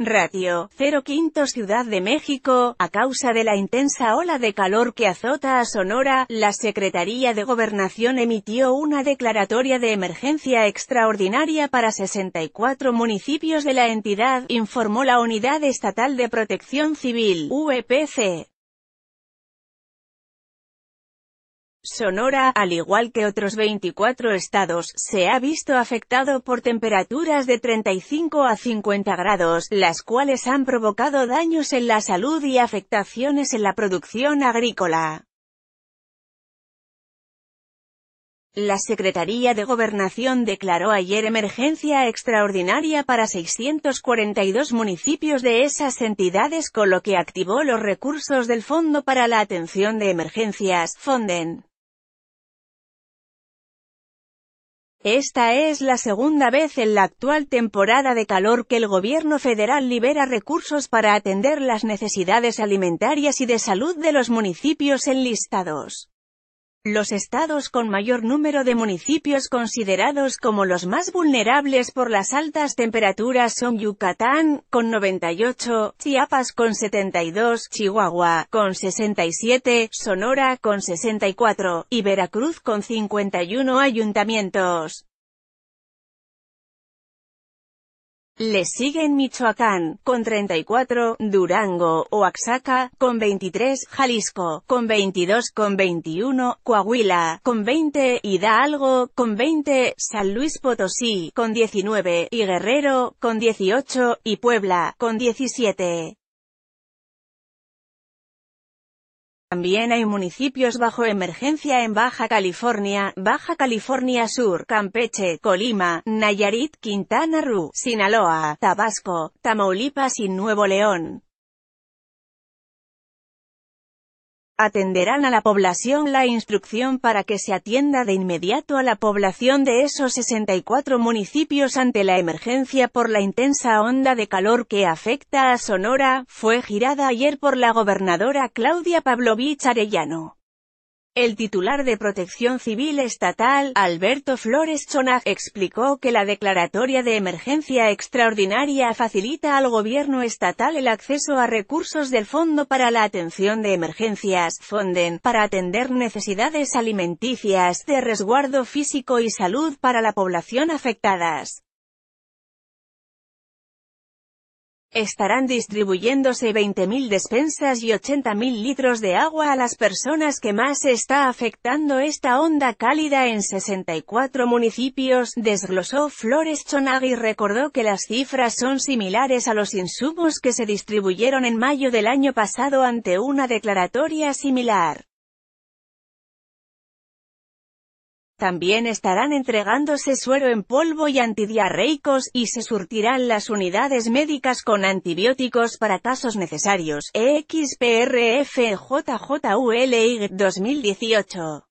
Ratio, 05 quinto Ciudad de México, a causa de la intensa ola de calor que azota a Sonora, la Secretaría de Gobernación emitió una declaratoria de emergencia extraordinaria para 64 municipios de la entidad, informó la Unidad Estatal de Protección Civil, UEPC. Sonora, al igual que otros 24 estados, se ha visto afectado por temperaturas de 35 a 50 grados, las cuales han provocado daños en la salud y afectaciones en la producción agrícola. La Secretaría de Gobernación declaró ayer emergencia extraordinaria para 642 municipios de esas entidades con lo que activó los recursos del Fondo para la Atención de Emergencias, FONDEN. Esta es la segunda vez en la actual temporada de calor que el gobierno federal libera recursos para atender las necesidades alimentarias y de salud de los municipios enlistados. Los estados con mayor número de municipios considerados como los más vulnerables por las altas temperaturas son Yucatán, con 98, Chiapas con 72, Chihuahua, con 67, Sonora con 64, y Veracruz con 51 ayuntamientos. Le siguen Michoacán, con 34, Durango, Oaxaca, con 23, Jalisco, con 22, con 21, Coahuila, con 20, Hidalgo, con 20, San Luis Potosí, con 19, y Guerrero, con 18, y Puebla, con 17. También hay municipios bajo emergencia en Baja California, Baja California Sur, Campeche, Colima, Nayarit, Quintana Roo, Sinaloa, Tabasco, Tamaulipas y Nuevo León. atenderán a la población la instrucción para que se atienda de inmediato a la población de esos 64 municipios ante la emergencia por la intensa onda de calor que afecta a Sonora, fue girada ayer por la gobernadora Claudia Pavlovich Arellano. El titular de Protección Civil Estatal, Alberto Flores Chonag, explicó que la declaratoria de emergencia extraordinaria facilita al gobierno estatal el acceso a recursos del Fondo para la Atención de Emergencias, Fonden, para atender necesidades alimenticias, de resguardo físico y salud para la población afectadas. Estarán distribuyéndose 20.000 despensas y 80.000 litros de agua a las personas que más está afectando esta onda cálida en 64 municipios, desglosó Flores Chonagui y recordó que las cifras son similares a los insumos que se distribuyeron en mayo del año pasado ante una declaratoria similar. También estarán entregándose suero en polvo y antidiarreicos, y se surtirán las unidades médicas con antibióticos para casos necesarios. EXPRF 2018